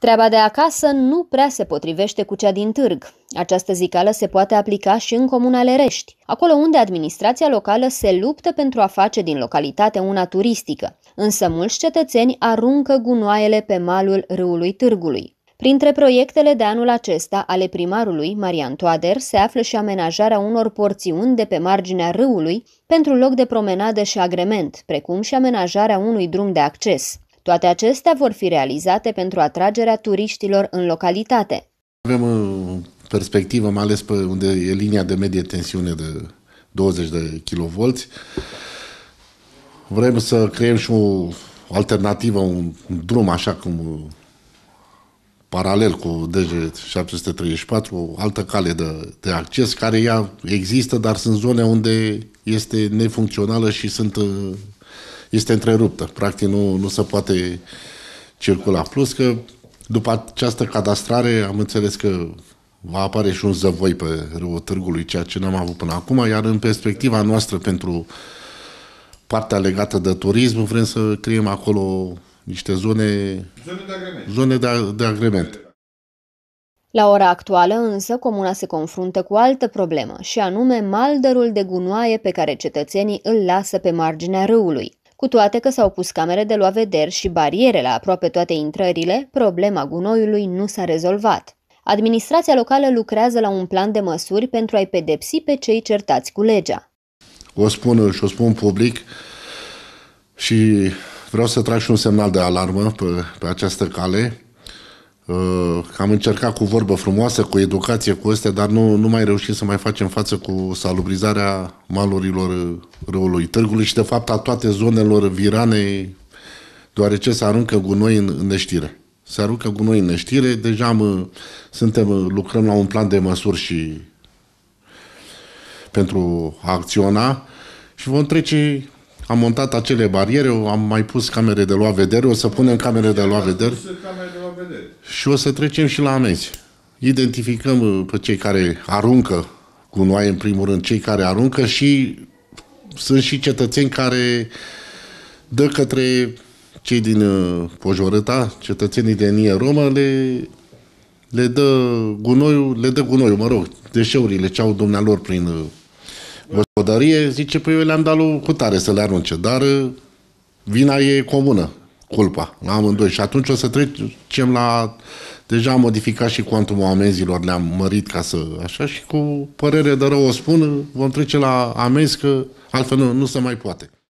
Treaba de acasă nu prea se potrivește cu cea din târg. Această zicală se poate aplica și în comunale rești, acolo unde administrația locală se luptă pentru a face din localitate una turistică, însă mulți cetățeni aruncă gunoaiele pe malul râului târgului. Printre proiectele de anul acesta ale primarului Marian Toader se află și amenajarea unor porțiuni de pe marginea râului pentru loc de promenadă și agrement, precum și amenajarea unui drum de acces. Toate acestea vor fi realizate pentru atragerea turiștilor în localitate. Avem o uh, perspectivă, mai ales pe unde e linia de medie tensiune de 20 de kV. Vrem să creăm și o alternativă, un drum așa cum uh, paralel cu DG734, o altă cale de, de acces care ea există, dar sunt zone unde este nefuncțională și sunt uh, este întreruptă. Practic nu, nu se poate circula. Plus că după această cadastrare am înțeles că va apare și un zăvoi pe râul Târgului, ceea ce n-am avut până acum, iar în perspectiva noastră pentru partea legată de turism, vrem să creăm acolo niște zone, zone de agrement. Zone de, de agrement. La ora actuală, însă, comuna se confruntă cu altă problemă, și anume malderul de gunoaie pe care cetățenii îl lasă pe marginea râului. Cu toate că s-au pus camere de luat vederi și bariere la aproape toate intrările, problema gunoiului nu s-a rezolvat. Administrația locală lucrează la un plan de măsuri pentru a-i pedepsi pe cei certați cu legea. O spun și o spun public și vreau să trag și un semnal de alarmă pe, pe această cale. Uh, am încercat cu vorbă frumoasă, cu educație, cu astea, dar nu, nu mai reușim să mai facem față cu salubrizarea malurilor uh, râului târgului și, de fapt, a toate zonelor virane, deoarece se aruncă gunoi în, în neștire. Se aruncă gunoi în neștire, deja am, uh, suntem, lucrăm la un plan de măsuri și pentru a acționa și vom trece am montat acele bariere, am mai pus camere de luat vedere, o să punem camere de luat vedere vedere. Și o să trecem și la amenzi. Identificăm uh, pe cei care aruncă cu noi, în primul rând, cei care aruncă și sunt și cetățeni care dă către cei din uh, Pojorâta, cetățenii de etnie romă, le, le dă gunoiul, le dă gunoiul, mă rog, deșeurile ce au dumnealor prin uh, gospodărie, zice, păi eu le-am dat lui cutare să le arunce, dar vina e comună culpa, la amândoi. Și atunci o să trecem la... Deja am modificat și cuantumul amenzilor, le-am mărit ca să... Așa și cu părere de rău o spun, vom trece la amenzi că altfel nu, nu se mai poate.